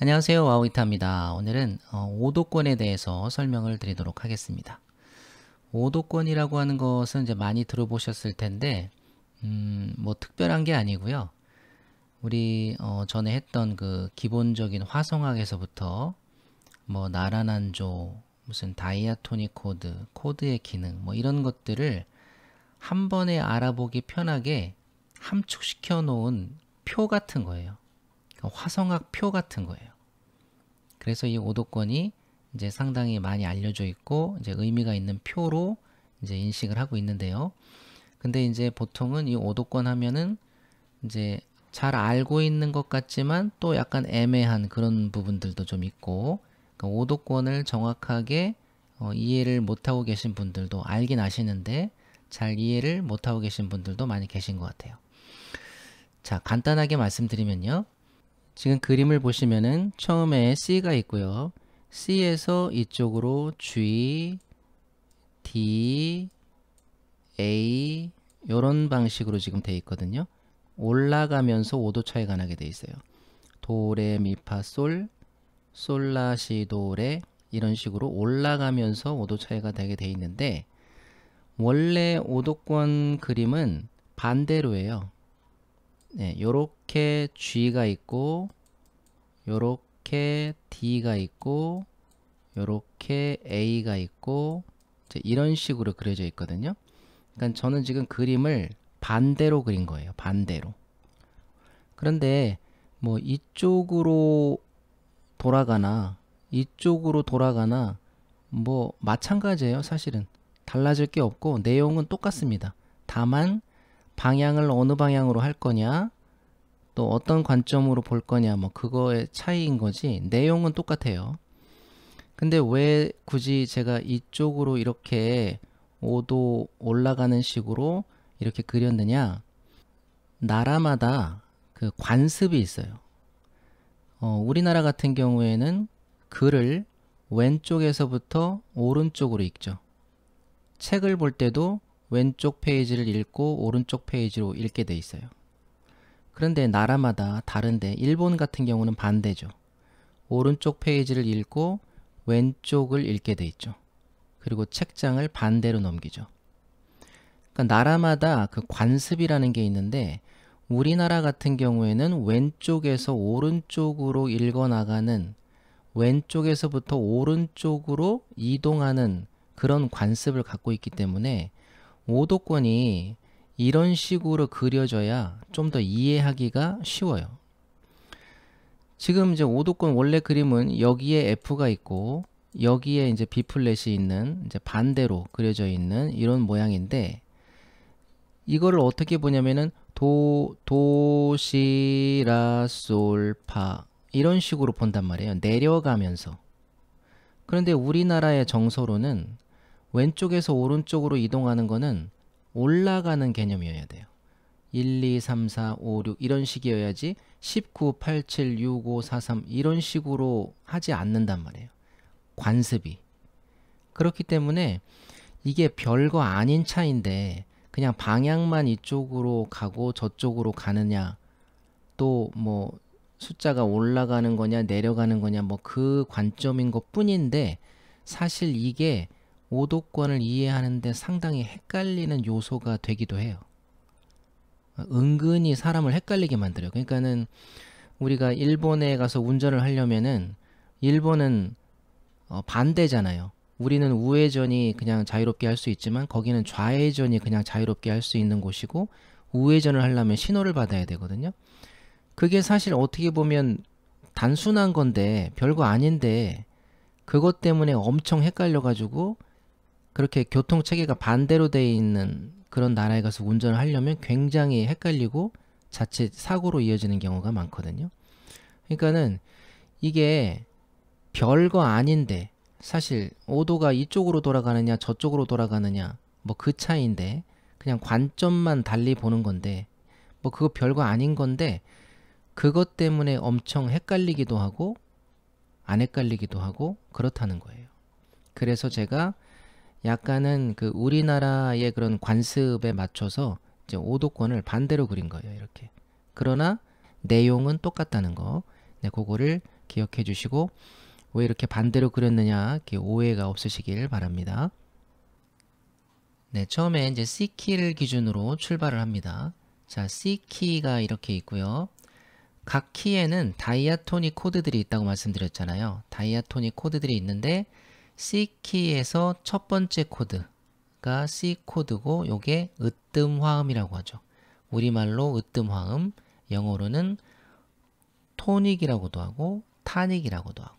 안녕하세요 와우이타입니다. 오늘은 어, 오도권에 대해서 설명을 드리도록 하겠습니다. 오도권이라고 하는 것은 이제 많이 들어보셨을 텐데 음, 뭐 특별한 게 아니고요. 우리 어, 전에 했던 그 기본적인 화성학에서부터 뭐 나란한조, 무슨 다이아토닉 코드, 코드의 기능 뭐 이런 것들을 한 번에 알아보기 편하게 함축시켜 놓은 표 같은 거예요. 그러니까 화성학 표 같은 거예요. 그래서 이 오도권이 이제 상당히 많이 알려져 있고 이제 의미가 있는 표로 이제 인식을 하고 있는데요. 근데 이제 보통은 이 오도권 하면은 이제 잘 알고 있는 것 같지만 또 약간 애매한 그런 부분들도 좀 있고 그러니까 오도권을 정확하게 어, 이해를 못하고 계신 분들도 알긴 아시는데 잘 이해를 못하고 계신 분들도 많이 계신 것 같아요. 자, 간단하게 말씀드리면요. 지금 그림을 보시면은 처음에 C가 있고요. C에서 이쪽으로 G, D, A 이런 방식으로 지금 돼 있거든요. 올라가면서 5도 차이가 나게 돼 있어요. 도레미파솔, 솔라시도레 이런 식으로 올라가면서 5도 차이가 되게 돼 있는데 원래 오도권 그림은 반대로예요. 네, 요렇게 G가 있고 요렇게 D가 있고 요렇게 A가 있고 이런 식으로 그려져 있거든요. 그러니까 저는 지금 그림을 반대로 그린 거예요. 반대로. 그런데 뭐 이쪽으로 돌아가나 이쪽으로 돌아가나 뭐 마찬가지예요. 사실은 달라질 게 없고 내용은 똑같습니다. 다만 방향을 어느 방향으로 할 거냐 또 어떤 관점으로 볼 거냐 뭐 그거의 차이인 거지 내용은 똑같아요 근데 왜 굳이 제가 이쪽으로 이렇게 5도 올라가는 식으로 이렇게 그렸느냐 나라마다 그 관습이 있어요 어, 우리나라 같은 경우에는 글을 왼쪽에서부터 오른쪽으로 읽죠 책을 볼 때도 왼쪽 페이지를 읽고 오른쪽 페이지로 읽게 돼 있어요. 그런데 나라마다 다른데 일본 같은 경우는 반대죠. 오른쪽 페이지를 읽고 왼쪽을 읽게 돼 있죠. 그리고 책장을 반대로 넘기죠. 그러니까 나라마다 그 관습이라는 게 있는데 우리나라 같은 경우에는 왼쪽에서 오른쪽으로 읽어 나가는 왼쪽에서부터 오른쪽으로 이동하는 그런 관습을 갖고 있기 때문에 오도권이 이런 식으로 그려져야 좀 더 이해하기가 쉬워요. 지금 이제 오도권 원래 그림은 여기에 F가 있고 여기에 이제 B 플랫이 있는 이제 반대로 그려져 있는 이런 모양인데 이거를 어떻게 보냐면은 도, 도, 시, 라, 솔, 파 이런 식으로 본단 말이에요. 내려가면서. 그런데 우리나라의 정서로는 왼쪽에서 오른쪽으로 이동하는 거는 올라가는 개념이어야 돼요. 1, 2, 3, 4, 5, 6 이런 식이어야지 19, 8, 7, 6, 5, 4, 3 이런 식으로 하지 않는단 말이에요. 관습이. 그렇기 때문에 이게 별거 아닌 차인데 그냥 방향만 이쪽으로 가고 저쪽으로 가느냐 또 뭐 숫자가 올라가는 거냐 내려가는 거냐 뭐 그 관점인 것 뿐인데 사실 이게 오도권을 이해하는데 상당히 헷갈리는 요소가 되기도 해요. 은근히 사람을 헷갈리게 만들어요. 그러니까는 우리가 일본에 가서 운전을 하려면은 일본은 어 반대잖아요. 우리는 우회전이 그냥 자유롭게 할 수 있지만 거기는 좌회전이 그냥 자유롭게 할 수 있는 곳이고 우회전을 하려면 신호를 받아야 되거든요. 그게 사실 어떻게 보면 단순한 건데 별거 아닌데 그것 때문에 엄청 헷갈려가지고 그렇게 교통 체계가 반대로 돼 있는 그런 나라에 가서 운전을 하려면 굉장히 헷갈리고 자칫 사고로 이어지는 경우가 많거든요. 그러니까는 이게 별거 아닌데 사실 오도가 이쪽으로 돌아가느냐 저쪽으로 돌아가느냐 뭐 그 차이인데 그냥 관점만 달리 보는 건데 뭐 그거 별거 아닌 건데 그것 때문에 엄청 헷갈리기도 하고 안 헷갈리기도 하고 그렇다는 거예요. 그래서 제가 약간은 그 우리나라의 그런 관습에 맞춰서 이제 오도권을 반대로 그린 거예요. 이렇게. 그러나 내용은 똑같다는 거. 네, 그거를 기억해 주시고 왜 이렇게 반대로 그렸느냐 이렇게 오해가 없으시길 바랍니다. 네, 처음에 이제 C키를 기준으로 출발을 합니다. 자, C키가 이렇게 있고요. 각 키에는 다이아토닉 코드들이 있다고 말씀드렸잖아요. 다이아토닉 코드들이 있는데 C키에서 첫 번째 코드가 C코드고 요게 으뜸 화음이라고 하죠. 우리말로 으뜸 화음, 영어로는 토닉이라고도 하고 타닉이라고도 하고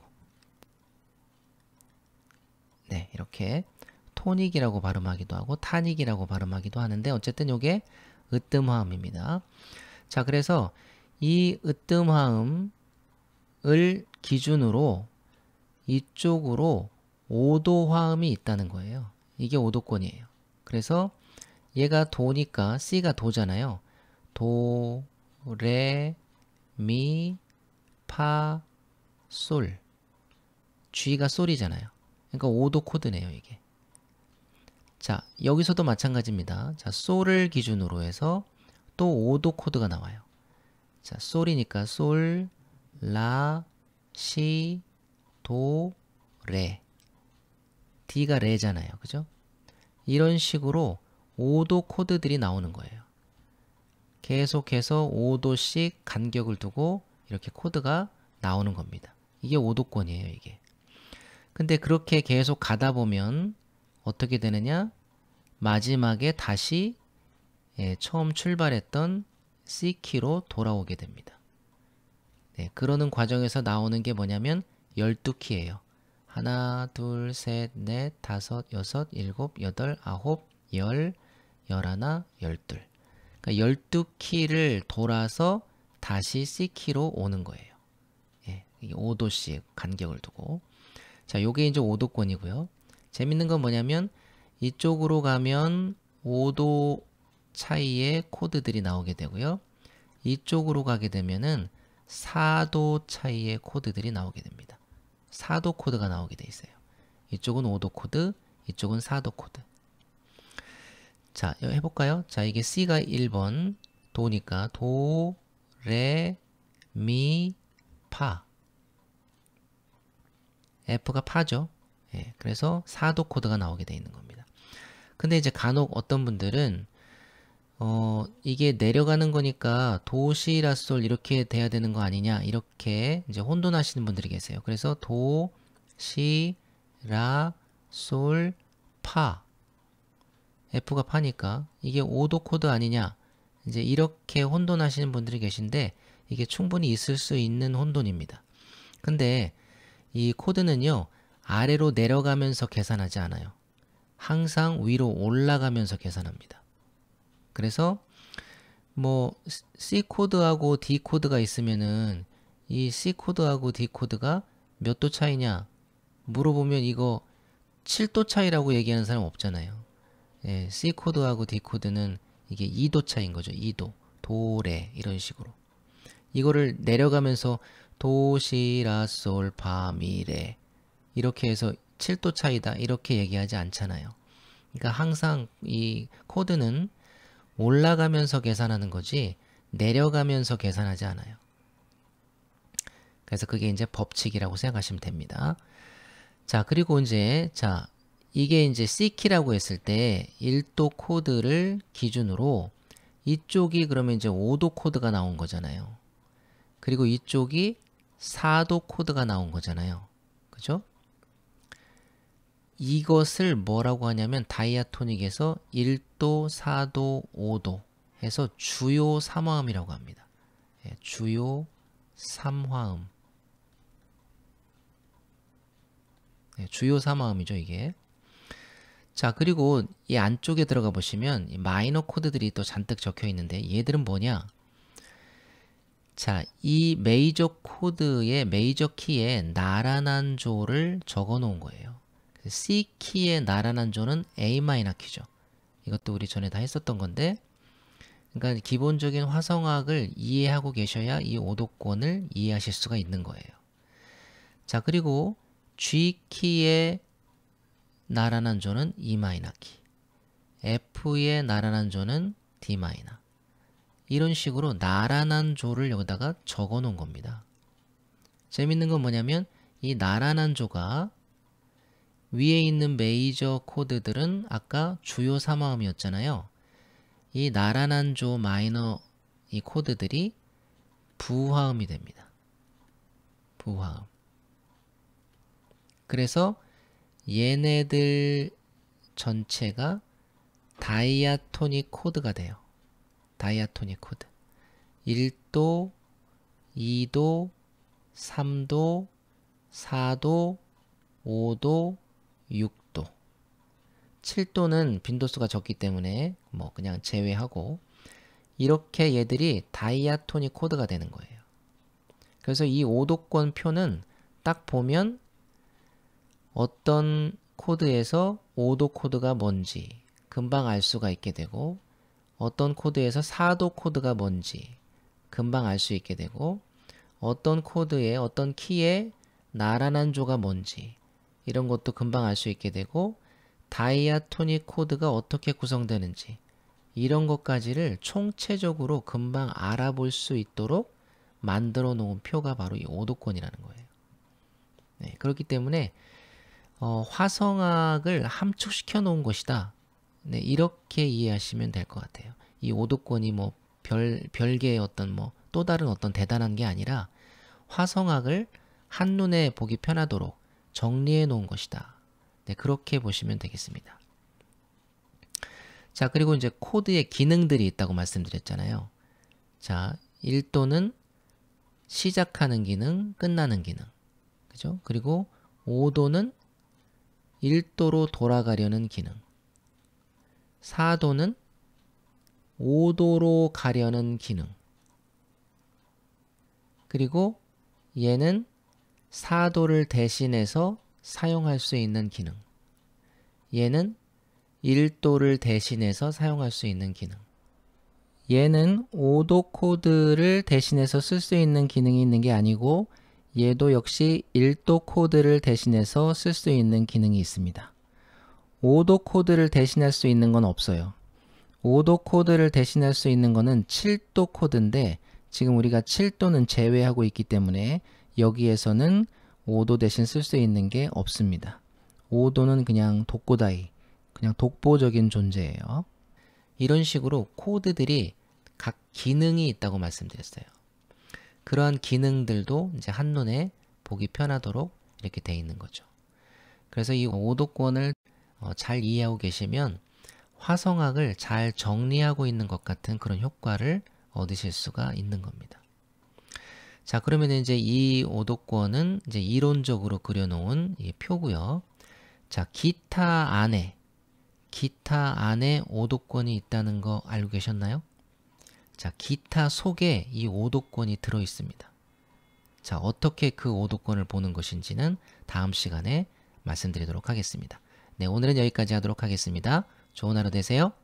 네, 이렇게 토닉이라고 발음하기도 하고 타닉이라고 발음하기도 하는데 어쨌든 요게 으뜸 화음입니다. 자, 그래서 이 으뜸 화음을 기준으로 이쪽으로 오도 화음이 있다는 거예요. 이게 오도권이에요. 그래서 얘가 도니까 C가 도잖아요. 도, 레, 미, 파, 솔. G가 솔이잖아요. 그러니까 오도 코드네요, 이게. 자, 여기서도 마찬가지입니다. 자, 솔을 기준으로 해서 또 오도 코드가 나와요. 자, 솔이니까 솔, 라, 시, 도, 레. D가 레잖아요. 그죠? 이런 식으로 5도 코드들이 나오는 거예요. 계속해서 5도씩 간격을 두고 이렇게 코드가 나오는 겁니다. 이게 5도권이에요, 이게. 근데 그렇게 계속 가다 보면 어떻게 되느냐? 마지막에 다시 예, 처음 출발했던 C키로 돌아오게 됩니다. 네, 그러는 과정에서 나오는 게 뭐냐면 12키예요. 하나, 둘, 셋, 넷, 다섯, 여섯, 일곱, 여덟, 아홉, 열, 열하나, 열둘. 그러니까 열두 키를 돌아서 다시 C키로 오는 거예요. 예, 5도씩 간격을 두고. 자, 요게 이제 5도권이고요. 재밌는 건 뭐냐면 이쪽으로 가면 5도 차이의 코드들이 나오게 되고요. 이쪽으로 가게 되면은 4도 차이의 코드들이 나오게 됩니다. 4도 코드가 나오게 돼 있어요. 이쪽은 5도 코드, 이쪽은 4도 코드. 자, 해볼까요? 자, 이게 C가 1번, 도니까 도, 레, 미, 파. F가 파죠. 예, 그래서 4도 코드가 나오게 돼 있는 겁니다. 근데 이제 간혹 어떤 분들은 어, 이게 내려가는 거니까 도시 라솔 이렇게 돼야 되는 거 아니냐 이렇게 이제 혼돈하시는 분들이 계세요. 그래서 도, 시, 라, 솔, 파 F가 파니까 이게 오도 코드 아니냐 이제 이렇게 혼돈하시는 분들이 계신데 이게 충분히 있을 수 있는 혼돈입니다. 근데 이 코드는요 아래로 내려가면서 계산하지 않아요. 항상 위로 올라가면서 계산합니다. 그래서 뭐 C 코드하고 D 코드가 있으면은 이 C 코드하고 D 코드가 몇 도 차이냐 물어보면 이거 7도 차이라고 얘기하는 사람 없잖아요. 예, C 코드하고 D 코드는 이게 2도 차인 거죠. 2도. 도레 이런 식으로. 이거를 내려가면서 도시라솔 파미레 이렇게 해서 7도 차이다 이렇게 얘기하지 않잖아요. 그러니까 항상 이 코드는 올라가면서 계산하는 거지 내려가면서 계산하지 않아요. 그래서 그게 이제 법칙이라고 생각하시면 됩니다. 자, 그리고 이제 자, 이게 이제 C키라고 했을 때 1도 코드를 기준으로 이쪽이 그러면 이제 5도 코드가 나온 거잖아요. 그리고 이쪽이 4도 코드가 나온 거잖아요. 그죠? 이것을 뭐라고 하냐면 다이아토닉에서 1도, 4도, 5도 해서 주요 3화음이라고 합니다. 예, 주요 3화음 예, 주요 3화음이죠 이게 자 그리고 이 안쪽에 들어가 보시면 마이너 코드들이 또 잔뜩 적혀 있는데 얘들은 뭐냐 자, 이 메이저 코드의 메이저 키에 나란한 조를 적어 놓은 거예요. C키의 나란한 조는 a 마이너 키죠. 이것도 우리 전에 다 했었던 건데 그러니까 기본적인 화성학을 이해하고 계셔야 이 오도권을 이해하실 수가 있는 거예요. 자 그리고 G키의 나란한 조는 e 마이너 키 F의 나란한 조는 d 마이너 이런 식으로 나란한 조를 여기다가 적어 놓은 겁니다. 재밌는 건 뭐냐면 이 나란한 조가 위에 있는 메이저 코드들은 아까 주요 사마음이었잖아요. 이 나란한 조 마이너 이 코드들이 부화음이 됩니다. 부화음. 그래서 얘네들 전체가 다이아토닉 코드가 돼요. 다이아토닉 코드. 1도, 2도, 3도, 4도, 5도, 6도. 7도는 빈도수가 적기 때문에 뭐 그냥 제외하고 이렇게 얘들이 다이아토닉 코드가 되는 거예요. 그래서 이 5도권 표는 딱 보면 어떤 코드에서 5도 코드가 뭔지 금방 알 수가 있게 되고 어떤 코드에서 4도 코드가 뭔지 금방 알 수 있게 되고 어떤 코드에 어떤 키에 나란한 조가 뭔지 이런 것도 금방 알 수 있게 되고 다이아토닉 코드가 어떻게 구성되는지 이런 것까지를 총체적으로 금방 알아볼 수 있도록 만들어 놓은 표가 바로 이 오도권이라는 거예요. 네, 그렇기 때문에 어, 화성학을 함축시켜 놓은 것이다. 네, 이렇게 이해하시면 될 것 같아요. 이 오도권이 뭐 별, 별개의 어떤 뭐 또 다른 어떤 대단한 게 아니라 화성학을 한눈에 보기 편하도록 정리해 놓은 것이다. 네, 그렇게 보시면 되겠습니다. 자, 그리고 이제 코드의 기능들이 있다고 말씀드렸잖아요. 자, 1도는 시작하는 기능, 끝나는 기능. 그죠? 그리고 5도는 1도로 돌아가려는 기능. 4도는 5도로 가려는 기능. 그리고 얘는 사도를 대신해서 사용할 수 있는 기능. 얘는 1도를 대신해서 사용할 수 있는 기능. 얘는 5도 코드를 대신해서 쓸 수 있는 기능이 있는 게 아니고 얘도 역시 1도 코드를 대신해서 쓸 수 있는 기능이 있습니다. 5도 코드를 대신할 수 있는 건 없어요. 5도 코드를 대신할 수 있는 거는 7도 코드인데 지금 우리가 7도는 제외하고 있기 때문에 여기에서는 5도 대신 쓸 수 있는 게 없습니다. 5도는 그냥 독고다이, 그냥 독보적인 존재예요. 이런 식으로 코드들이 각 기능이 있다고 말씀드렸어요. 그러한 기능들도 이제 한눈에 보기 편하도록 이렇게 돼 있는 거죠. 그래서 이오도권을잘 어, 이해하고 계시면 화성학을 잘 정리하고 있는 것 같은 그런 효과를 얻으실 수가 있는 겁니다. 자, 그러면 이제 이 오도권은 이제 이론적으로 그려놓은 표고요. 자, 기타 안에, 기타 안에 오도권이 있다는 거 알고 계셨나요? 자, 기타 속에 이 오도권이 들어있습니다. 자, 어떻게 그 오도권을 보는 것인지는 다음 시간에 말씀드리도록 하겠습니다. 네, 오늘은 여기까지 하도록 하겠습니다. 좋은 하루 되세요.